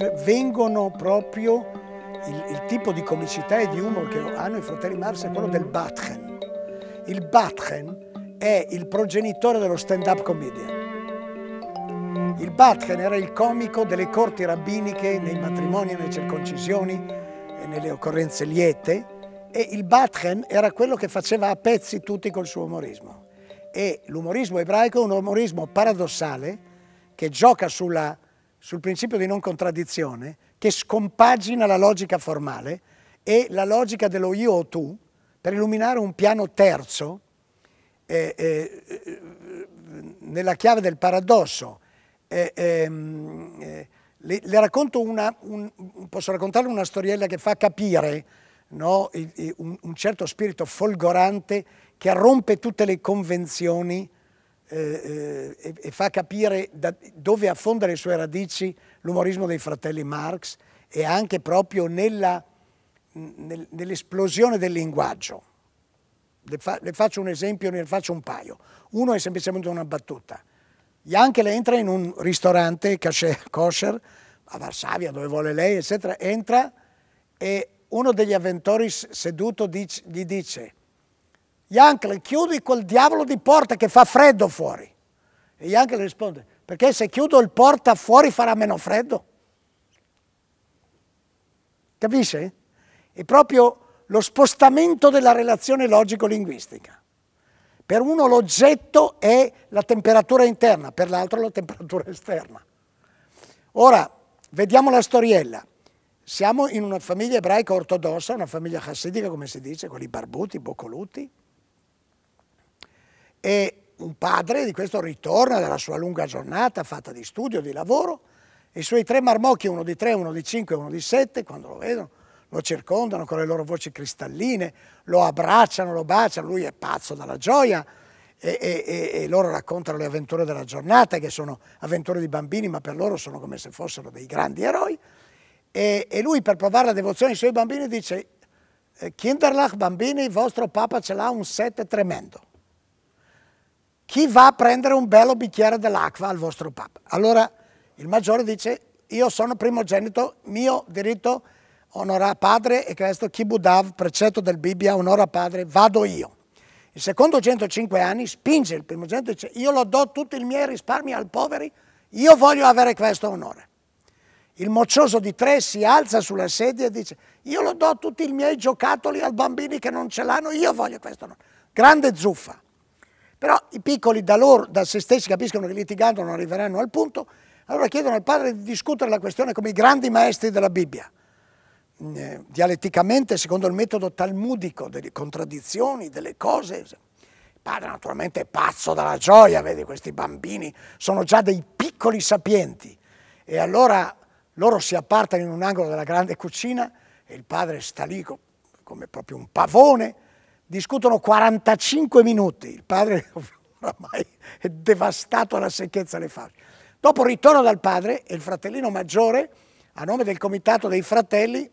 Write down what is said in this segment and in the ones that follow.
Cioè, vengono proprio, il, il, tipo di comicità e di humor che hanno i fratelli Marx è quello del Batchen. Il Batchen è il progenitore dello stand-up comedian. Il Batchen era il comico delle corti rabbiniche nei matrimoni, nelle circoncisioni e nelle occorrenze liete e il Batchen era quello che faceva a pezzi tutti col suo umorismo. E l'umorismo ebraico è un umorismo paradossale che gioca sulla sul principio di non contraddizione che scompagina la logica formale e la logica dello io o tu per illuminare un piano terzo eh, eh, eh nella chiave del paradosso. Eh, ehm, eh, le, le racconto una, un, posso raccontarle una storiella che fa capire no, un, un certo spirito folgorante che rompe tutte le convenzioni eh, eh, e fa capire dove affonda le sue radici l'umorismo dei fratelli Marx e anche proprio nell'esplosione del linguaggio. Le, fa, le, faccio un esempio, ne faccio un paio. Uno è semplicemente una battuta. Yankele entra in un ristorante kosher a Varsavia, dove vuole lei, eccetera, entra e uno degli avventori seduto dice, gli dice Yankel, chiudi quel diavolo di porta che fa freddo fuori. E Yankel risponde, perché se chiudo il porta fuori farà meno freddo. Capisce? È proprio lo spostamento della relazione logico-linguistica. Per uno l'oggetto è la temperatura interna, per l'altro la temperatura esterna. Ora, vediamo la storiella. Siamo in una famiglia ebraica ortodossa, una famiglia chassidica, come si dice, quelli barbuti, boccoluti, e un padre di questo ritorna dalla sua lunga giornata fatta di studio, di lavoro, i suoi tre marmocchi, uno di tre, uno di cinque e uno di sette, quando lo vedono, lo circondano con le loro voci cristalline, lo abbracciano, lo baciano, lui è pazzo dalla gioia e, e, e, loro raccontano le avventure della giornata, che sono avventure di bambini, ma per loro sono come se fossero dei grandi eroi. E, e lui per provare la devozione ai suoi bambini dice, eh, Kinderlach bambini, il vostro papa ce l'ha un set tremendo chi va a prendere un bello bicchiere dell'acqua al vostro pub? Allora il maggiore dice io sono primogenito, mio diritto onora padre e questo kibudav, precetto del Bibbia, onora padre, vado io. Il secondo 105 anni spinge il primogenito e dice io lo do tutti i miei risparmi al poveri, io voglio avere questo onore. Il moccioso di tre si alza sulla sedia e dice io lo do tutti i miei giocattoli ai bambini che non ce l'hanno, io voglio questo onore. Grande zuffa. Però i piccoli da loro, da se stessi capiscono che litigando non arriveranno al punto, allora chiedono al padre di discutere la questione come i grandi maestri della Bibbia, mm, eh, dialetticamente secondo il metodo talmudico delle contraddizioni, delle cose. Il padre naturalmente è pazzo dalla gioia, vedi questi bambini sono già dei piccoli sapienti e allora loro si appartano in un angolo della grande cucina e il padre sta lì come proprio un pavone discutono 45 minuti, il padre oramai è devastato alla secchezza delle fasce. Dopo ritorno dal padre e il fratellino maggiore, a nome del comitato dei fratelli,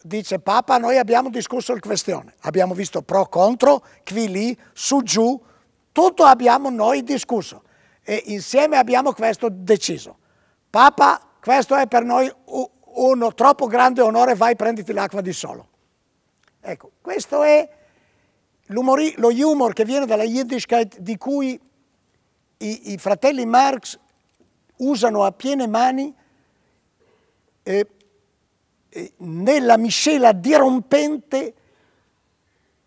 dice Papa, noi abbiamo discusso la questione, abbiamo visto pro, contro, qui, lì, su, giù, tutto abbiamo noi discusso e insieme abbiamo questo deciso. Papa, questo è per noi uno troppo grande onore, vai prenditi l'acqua di solo. Ecco, questo è lo humor che viene dalla Yiddishkeit di cui i, i fratelli Marx usano a piene mani eh, eh, nella miscela dirompente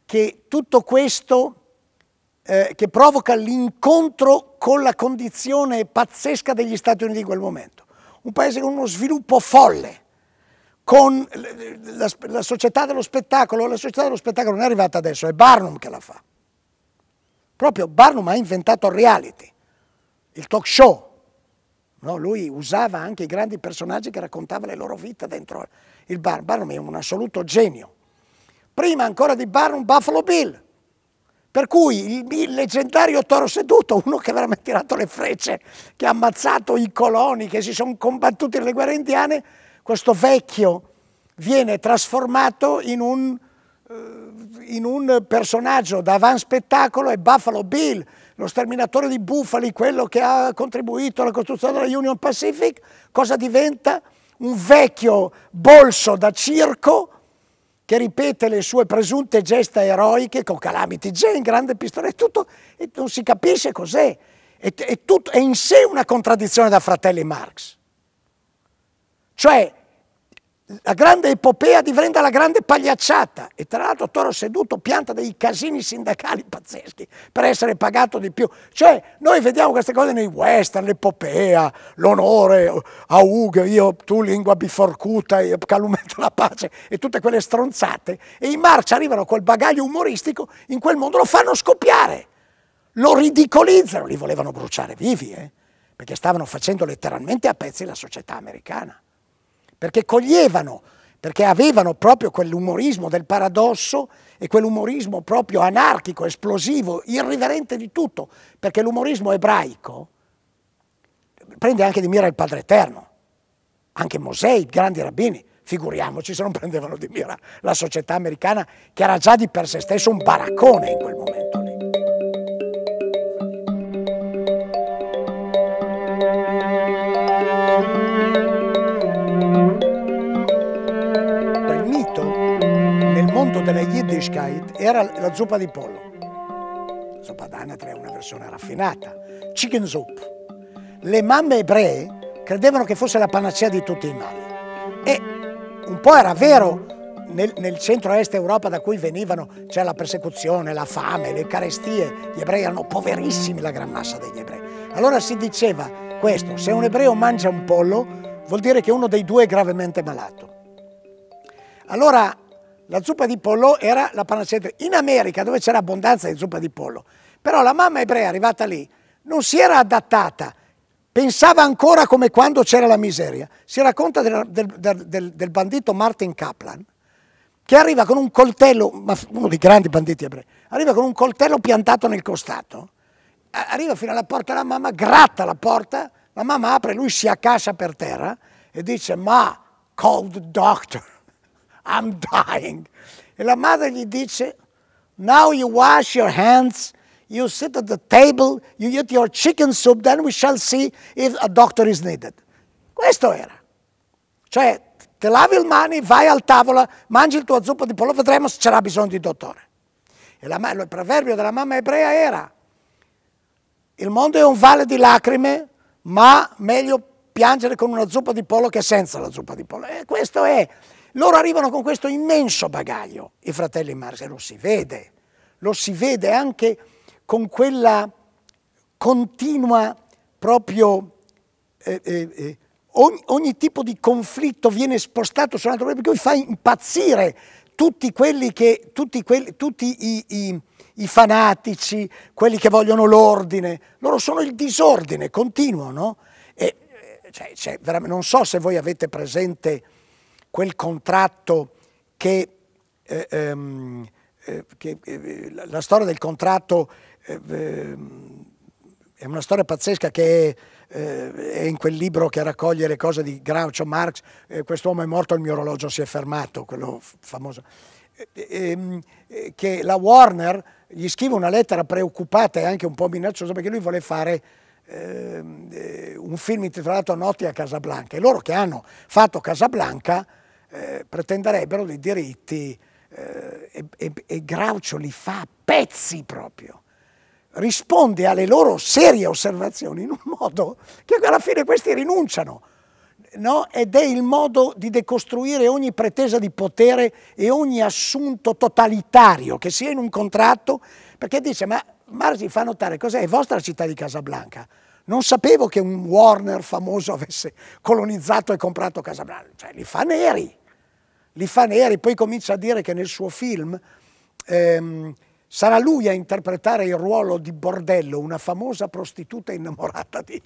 che tutto questo eh, che provoca l'incontro con la condizione pazzesca degli Stati Uniti in quel momento. Un paese con uno sviluppo folle, con la, la, società dello spettacolo, la società dello spettacolo non è arrivata adesso, è Barnum che la fa. Proprio Barnum ha inventato il reality, il talk show. No? lui usava anche i grandi personaggi che raccontavano le loro vite dentro il bar. Barnum è un assoluto genio. Prima ancora di Barnum, Buffalo Bill. Per cui il, il leggendario toro seduto, uno che veramente ha tirato le frecce, che ha ammazzato i coloni, che si sono combattuti nelle guerre indiane, questo vecchio viene trasformato in un, eh, in un personaggio da van spettacolo è Buffalo Bill, lo sterminatore di bufali, quello che ha contribuito alla costruzione della Union Pacific, cosa diventa? Un vecchio bolso da circo che ripete le sue presunte gesta eroiche con Calamity Jane, grande pistola, è tutto, e non si capisce cos'è. È, è, tutto, è in sé una contraddizione da fratelli Marx. Cioè, la grande epopea diventa la grande pagliacciata e tra l'altro Toro Seduto pianta dei casini sindacali pazzeschi per essere pagato di più. Cioè, noi vediamo queste cose nei western, l'epopea, l'onore, a Ugo, io, tu lingua biforcuta, io calumento la pace e tutte quelle stronzate e in marcia arrivano col bagaglio umoristico in quel mondo, lo fanno scoppiare, lo ridicolizzano, li volevano bruciare vivi, eh? perché stavano facendo letteralmente a pezzi la società americana perché coglievano, perché avevano proprio quell'umorismo del paradosso e quell'umorismo proprio anarchico, esplosivo, irriverente di tutto, perché l'umorismo ebraico prende anche di mira il Padre Eterno, anche Mosè, i grandi rabbini, figuriamoci se non prendevano di mira la società americana che era già di per sé stesso un baraccone in quel momento. della Yiddishkeit era la zuppa di pollo. La zuppa d'anatra è una versione raffinata, chicken soup. Le mamme ebree credevano che fosse la panacea di tutti i mali. E un po' era vero nel, nel centro-est Europa da cui venivano, c'era la persecuzione, la fame, le carestie, gli ebrei erano poverissimi la gran massa degli ebrei. Allora si diceva questo, se un ebreo mangia un pollo vuol dire che uno dei due è gravemente malato. Allora la zuppa di pollo era la panacea. In America, dove c'era abbondanza di zuppa di pollo, però la mamma ebrea arrivata lì non si era adattata, pensava ancora come quando c'era la miseria. Si racconta del, del, del, del, bandito Martin Kaplan, che arriva con un coltello, uno dei grandi banditi ebrei, arriva con un coltello piantato nel costato, arriva fino alla porta della mamma, gratta la porta, la mamma apre, lui si accascia per terra e dice ma cold doctor I'm dying. E la madre gli dice, now you wash your hands, you sit at the table, you eat your chicken soup, then we shall see if a doctor is needed. Questo era. Cioè, ti lavi le mani, vai al tavolo, mangi il tuo zuppo di pollo, vedremo se c'era bisogno di dottore. E la, il proverbio della mamma ebrea era, il mondo è un valle di lacrime, ma meglio piangere con una zuppa di pollo che senza la zuppa di pollo. E questo è loro arrivano con questo immenso bagaglio, i fratelli Marx, e lo si vede, lo si vede anche con quella continua proprio... Eh, eh, eh ogni, ogni, tipo di conflitto viene spostato su un altro problema, perché fa impazzire tutti, che, tutti, quelli, tutti i, i, i, fanatici, quelli che vogliono l'ordine, loro sono il disordine continuo, no? E, eh, cioè, cioè, non so se voi avete presente quel contratto che, eh, ehm, eh, che eh, la, storia del contratto eh, eh, è una storia pazzesca che è, in quel libro che raccoglie le cose di Groucho Marx, quest'uomo è morto, il mio orologio si è fermato, quello famoso, ehm, che la Warner gli scrive una lettera preoccupata e anche un po' minacciosa perché lui vuole fare ehm, un film intitolato Notti a Casablanca e loro che hanno fatto Casablanca eh, pretenderebbero dei diritti eh, e, e, e li fa a pezzi proprio. Risponde alle loro serie osservazioni in un modo che alla fine questi rinunciano. No? Ed è il modo di decostruire ogni pretesa di potere e ogni assunto totalitario che sia in un contratto, perché dice: Ma Marzi fa notare cos'è? È vostra città di Casablanca non sapevo che un Warner famoso avesse colonizzato e comprato Casablanca, cioè li fa neri, li fa neri, poi comincia a dire che nel suo film ehm, sarà lui a interpretare il ruolo di Bordello, una famosa prostituta innamorata di,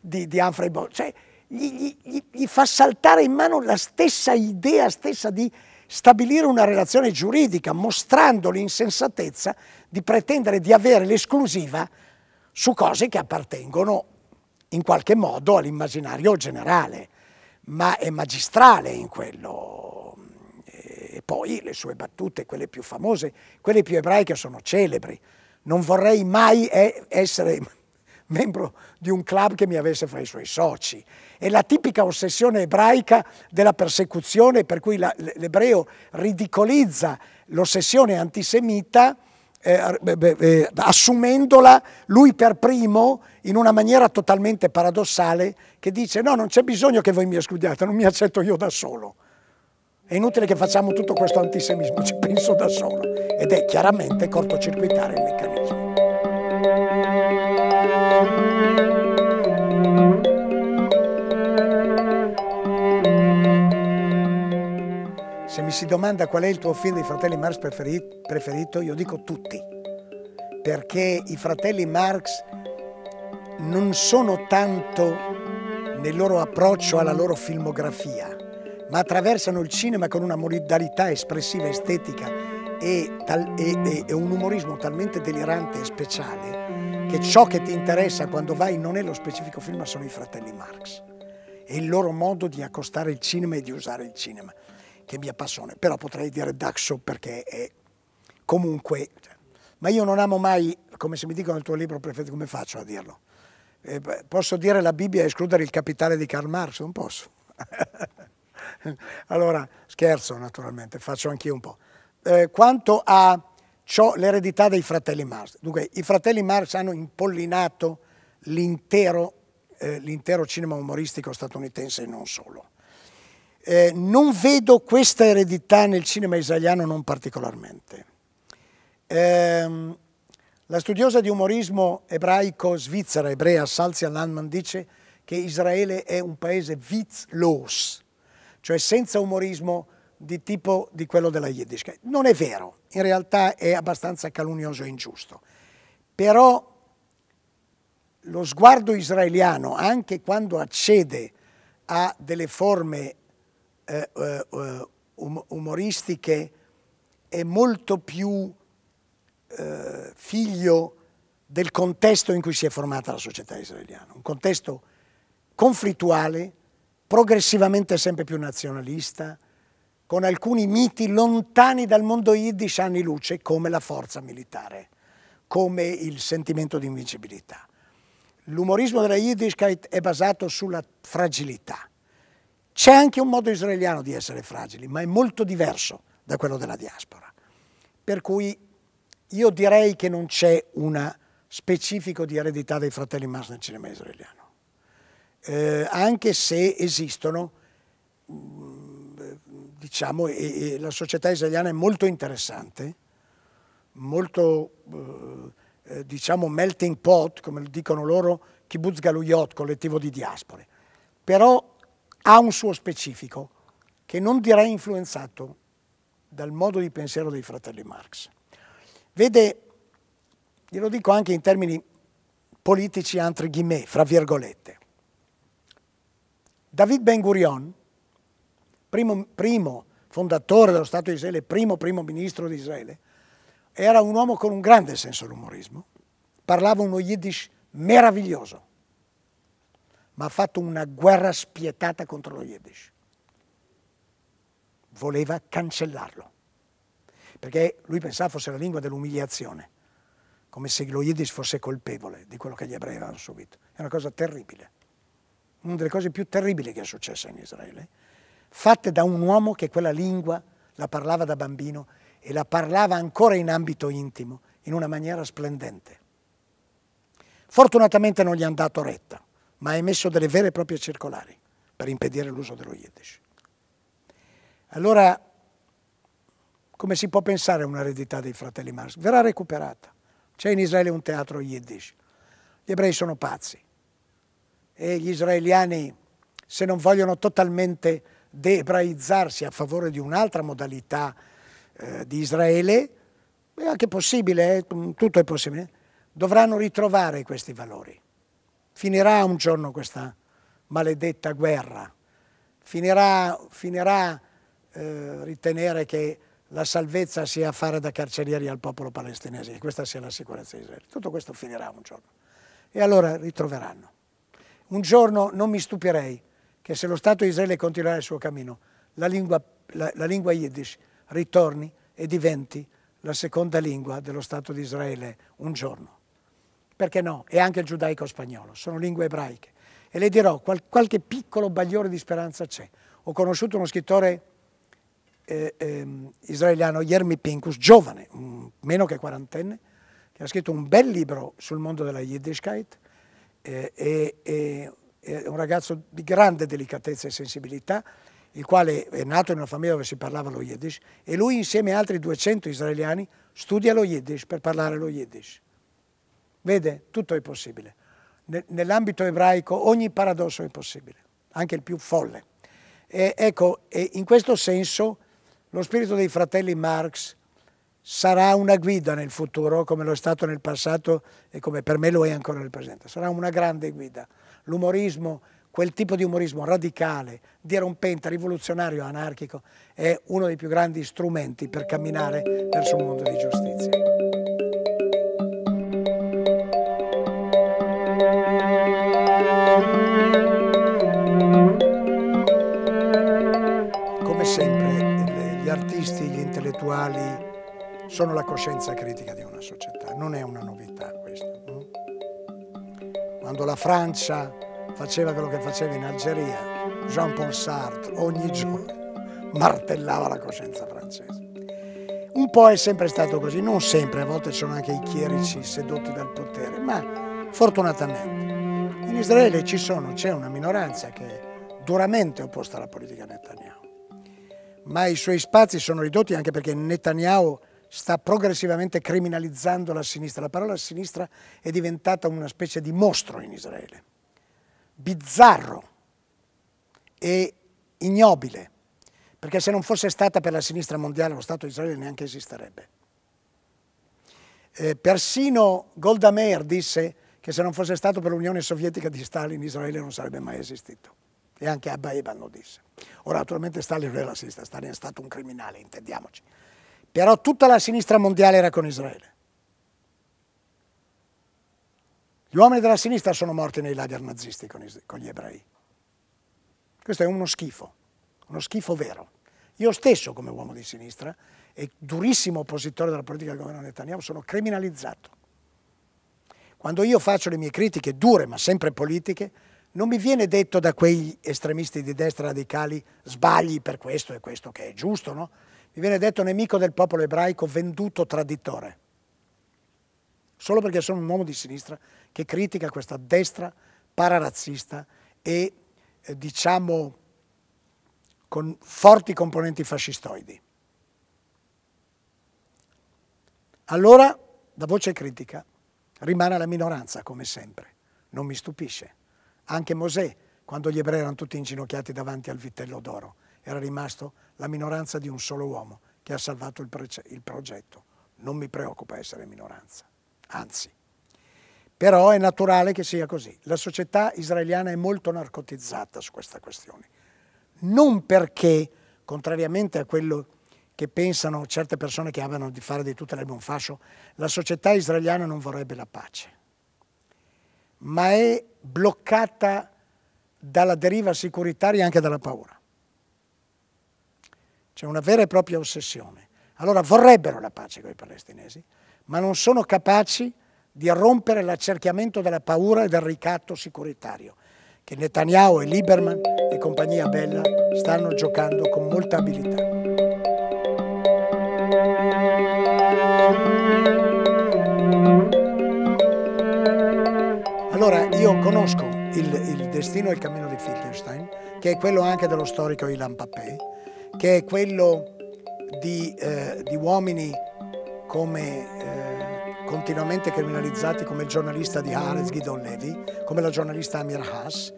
di, di Humphrey Bogart, cioè gli, gli, gli fa saltare in mano la stessa idea stessa di stabilire una relazione giuridica, mostrando l'insensatezza di pretendere di avere l'esclusiva su cose che appartengono in qualche modo all'immaginario generale, ma è magistrale in quello. E poi le sue battute, quelle più famose, quelle più ebraiche sono celebri. Non vorrei mai essere membro di un club che mi avesse fra i suoi soci. È la tipica ossessione ebraica della persecuzione per cui l'ebreo ridicolizza l'ossessione antisemita eh, eh, assumendola lui per primo in una maniera totalmente paradossale che dice no, non c'è bisogno che voi mi escludiate, non mi accetto io da solo. È inutile che facciamo tutto questo antisemismo, ci penso da solo. Ed è chiaramente cortocircuitare il meccanismo. Se mi si domanda qual è il tuo film dei fratelli Marx preferito, io dico tutti, perché i fratelli Marx non sono tanto nel loro approccio alla loro filmografia, ma attraversano il cinema con una modalità espressiva, estetica e, tal, e, e, un umorismo talmente delirante e speciale che ciò che ti interessa quando vai non è lo specifico film, ma sono i fratelli Marx e il loro modo di accostare il cinema e di usare il cinema che mi appassiona, però potrei dire Daxo perché è comunque... Cioè, ma io non amo mai, come se mi dicono il tuo libro preferito, come faccio a dirlo? Eh, posso dire la Bibbia e escludere il capitale di Karl Marx? Non posso. allora, scherzo naturalmente, faccio anch'io un po'. Eh, quanto a ciò, l'eredità dei fratelli Marx. Dunque, i fratelli Marx hanno impollinato l'intero, eh, l'intero cinema umoristico statunitense e non solo. Eh, non vedo questa eredità nel cinema israeliano non particolarmente. Eh, la studiosa di umorismo ebraico svizzera, ebrea, Salzia Landman, dice che Israele è un paese witzlos, cioè senza umorismo di tipo di quello della Yiddish. Non è vero, in realtà è abbastanza calunnioso e ingiusto. Però lo sguardo israeliano, anche quando accede a delle forme eh, eh, eh um-, umoristiche è molto più eh, figlio del contesto in cui si è formata la società israeliana, un contesto conflittuale, progressivamente sempre più nazionalista, con alcuni miti lontani dal mondo yiddish anni luce, come la forza militare, come il sentimento di invincibilità. L'umorismo della Yiddishkeit è basato sulla fragilità, c'è anche un modo israeliano di essere fragili, ma è molto diverso da quello della diaspora. Per cui io direi che non c'è una specifico di eredità dei fratelli Mars nel cinema israeliano. Eh, anche se esistono, mm, diciamo, e, e la società israeliana è molto interessante, molto, eh, eh, diciamo, melting pot, come dicono loro, kibbutz galuyot, collettivo di diaspore. Però ha un suo specifico che non direi influenzato dal modo di pensiero dei fratelli Marx. Vede, glielo dico anche in termini politici entre guillemets, fra virgolette. David Ben Gurion, primo, primo fondatore dello Stato di Israele, primo primo ministro di Israele, era un uomo con un grande senso dell'umorismo, parlava uno yiddish meraviglioso, ma ha fatto una guerra spietata contro lo Yiddish. Voleva cancellarlo, perché lui pensava fosse la lingua dell'umiliazione, come se lo Yiddish fosse colpevole di quello che gli ebrei avevano subito. È una cosa terribile, una delle cose più terribili che è successa in Israele, fatte da un uomo che quella lingua la parlava da bambino e la parlava ancora in ambito intimo, in una maniera splendente. Fortunatamente non gli hanno dato retta, ma ha emesso delle vere e proprie circolari per impedire l'uso dello Yiddish. Allora, come si può pensare a un'eredità dei fratelli Marx? Verrà recuperata. C'è in Israele un teatro Yiddish. Gli ebrei sono pazzi e gli israeliani, se non vogliono totalmente deebraizzarsi a favore di un'altra modalità eh, di Israele, è anche possibile, eh, tutto è possibile, dovranno ritrovare questi valori. Finirà un giorno questa maledetta guerra, finirà, finirà eh, ritenere che la salvezza sia fare da carcerieri al popolo palestinese, che questa sia la sicurezza di Israele. Tutto questo finirà un giorno. E allora ritroveranno. Un giorno non mi stupirei che se lo Stato di Israele continuerà il suo cammino, la lingua, la, la lingua Yiddish ritorni e diventi la seconda lingua dello Stato di Israele un giorno perché no, e anche il giudaico spagnolo, sono lingue ebraiche. E le dirò, qual qualche piccolo bagliore di speranza c'è. Ho conosciuto uno scrittore eh, eh, israeliano, Yermi Pincus, giovane, meno che quarantenne, che ha scritto un bel libro sul mondo della Yiddishkeit, eh, e, un ragazzo di grande delicatezza e sensibilità, il quale è nato in una famiglia dove si parlava lo Yiddish, e lui insieme a altri 200 israeliani studia lo Yiddish per parlare lo Yiddish. Vede, tutto è possibile. Nell'ambito ebraico ogni paradosso è possibile, anche il più folle. E ecco, e in questo senso lo spirito dei fratelli Marx sarà una guida nel futuro, come lo è stato nel passato e come per me lo è ancora nel presente. Sarà una grande guida. L'umorismo, quel tipo di umorismo radicale, dirompente, rivoluzionario, anarchico, è uno dei più grandi strumenti per camminare verso un mondo di giustizia. quali sono la coscienza critica di una società. Non è una novità questo. No? Quando la Francia faceva quello che faceva in Algeria, Jean-Paul Sartre ogni giorno martellava la coscienza francese. Un po' è sempre stato così, non sempre, a volte sono anche i chierici sedotti dal potere, ma fortunatamente in Israele c'è una minoranza che è duramente opposta alla politica Netanyahu ma i suoi spazi sono ridotti anche perché Netanyahu sta progressivamente criminalizzando la sinistra. La parola sinistra è diventata una specie di mostro in Israele, bizzarro e ignobile, perché se non fosse stata per la sinistra mondiale lo Stato di Israele neanche esisterebbe. Eh, persino Golda Meir disse che se non fosse stato per l'Unione Sovietica di Stalin Israele non sarebbe mai esistito e anche Abba Eban lo disse. Ora naturalmente Stalin non era sinistra, Stalin è stato un criminale, intendiamoci. Però tutta la sinistra mondiale era con Israele. Gli uomini della sinistra sono morti nei lager nazisti con, con gli ebrei. Questo è uno schifo, uno schifo vero. Io stesso come uomo di sinistra e durissimo oppositore della politica del governo Netanyahu sono criminalizzato. Quando io faccio le mie critiche dure ma sempre politiche, non mi viene detto da quegli estremisti di destra radicali sbagli per questo e questo che è giusto, no? Mi viene detto nemico del popolo ebraico, venduto traditore. Solo perché sono un uomo di sinistra che critica questa destra pararazzista e eh, diciamo con forti componenti fascistoidi. Allora la voce critica rimane alla minoranza come sempre, non mi stupisce. Anche Mosè, quando gli ebrei erano tutti inginocchiati davanti al vitello d'oro, era rimasto la minoranza di un solo uomo che ha salvato il, il progetto. Non mi preoccupa essere minoranza, anzi. Però è naturale che sia così. La società israeliana è molto narcotizzata su questa questione. Non perché, contrariamente a quello che pensano certe persone che amano di fare di tutte le buon fascio, la società israeliana non vorrebbe la pace ma è bloccata dalla deriva sicuritaria e anche dalla paura. C'è una vera e propria ossessione. Allora vorrebbero la pace con i palestinesi, ma non sono capaci di rompere l'accerchiamento della paura e del ricatto sicuritario che Netanyahu e Lieberman e compagnia bella stanno giocando con molta abilità. conosco il, il destino e il cammino di Finkelstein, che è quello anche dello storico Ilan Pappé, che è quello di, eh, di uomini come, eh, continuamente criminalizzati come il giornalista di Haaretz Gidon Levi, come la giornalista Amir Haas,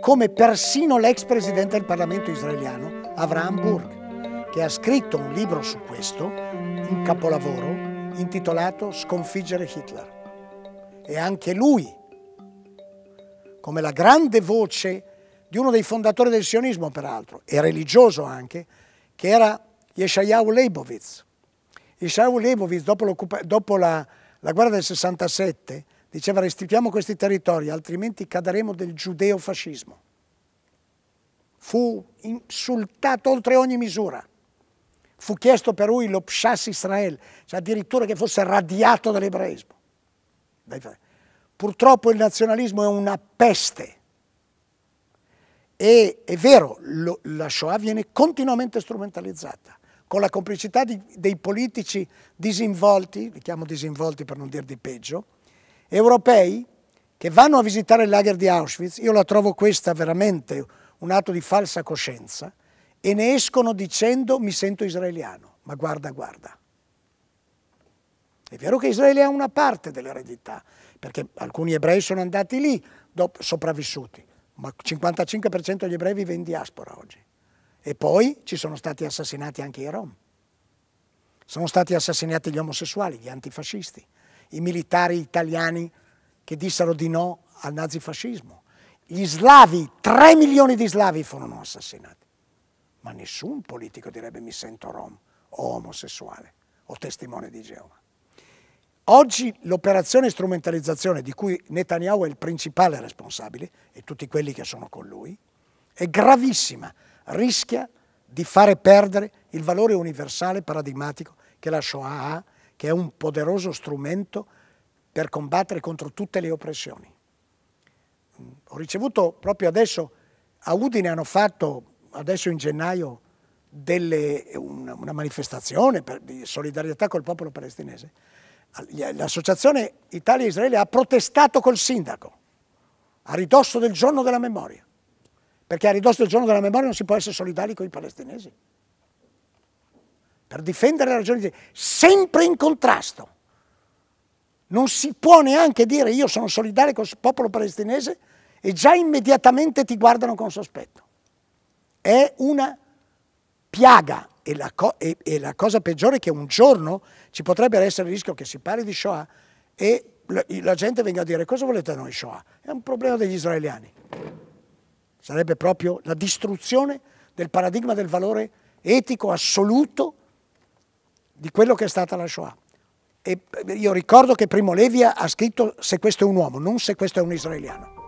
come persino l'ex presidente del Parlamento israeliano Avram Burg, che ha scritto un libro su questo, un capolavoro, intitolato Sconfiggere Hitler. E anche lui come la grande voce di uno dei fondatori del sionismo, peraltro, e religioso anche, che era Yeshayahu Leibovitz. Yeshayahu Leibovitz, dopo, dopo la, la guerra del 67, diceva restituiamo questi territori, altrimenti cadremo del giudeo-fascismo. Fu insultato oltre ogni misura. Fu chiesto per lui lo Pshas Israel, cioè addirittura che fosse radiato dall'ebraismo. Dai fratelli. Purtroppo il nazionalismo è una peste e è vero, lo, la Shoah viene continuamente strumentalizzata con la complicità di, dei politici disinvolti, li chiamo disinvolti per non dir di peggio, europei che vanno a visitare il lager di Auschwitz, io la trovo questa veramente un atto di falsa coscienza, e ne escono dicendo mi sento israeliano, ma guarda, guarda. È vero che Israele ha una parte dell'eredità, perché alcuni ebrei sono andati lì dopo, sopravvissuti, ma il 55% degli ebrei vive in diaspora oggi. E poi ci sono stati assassinati anche i Rom, sono stati assassinati gli omosessuali, gli antifascisti, i militari italiani che dissero di no al nazifascismo. Gli slavi, 3 milioni di slavi furono assassinati. Ma nessun politico direbbe mi sento rom o omosessuale o testimone di Geova. Oggi l'operazione strumentalizzazione di cui Netanyahu è il principale responsabile e tutti quelli che sono con lui è gravissima, rischia di fare perdere il valore universale paradigmatico che la Shoah ha, che è un poderoso strumento per combattere contro tutte le oppressioni. Ho ricevuto proprio adesso, a Udine hanno fatto adesso in gennaio delle, una, una, manifestazione per, di solidarietà col popolo palestinese l'associazione Italia-Israele ha protestato col sindaco a ridosso del giorno della memoria, perché a ridosso del giorno della memoria non si può essere solidali con i palestinesi, per difendere le ragioni di sempre in contrasto. Non si può neanche dire io sono solidale con il popolo palestinese e già immediatamente ti guardano con sospetto. È una piaga e la, e, e la, cosa peggiore è che un giorno ci potrebbe essere il rischio che si parli di Shoah e la, la gente venga a dire cosa volete noi Shoah? È un problema degli israeliani. Sarebbe proprio la distruzione del paradigma del valore etico assoluto di quello che è stata la Shoah. E io ricordo che Primo Levia ha scritto se questo è un uomo, non se questo è un israeliano.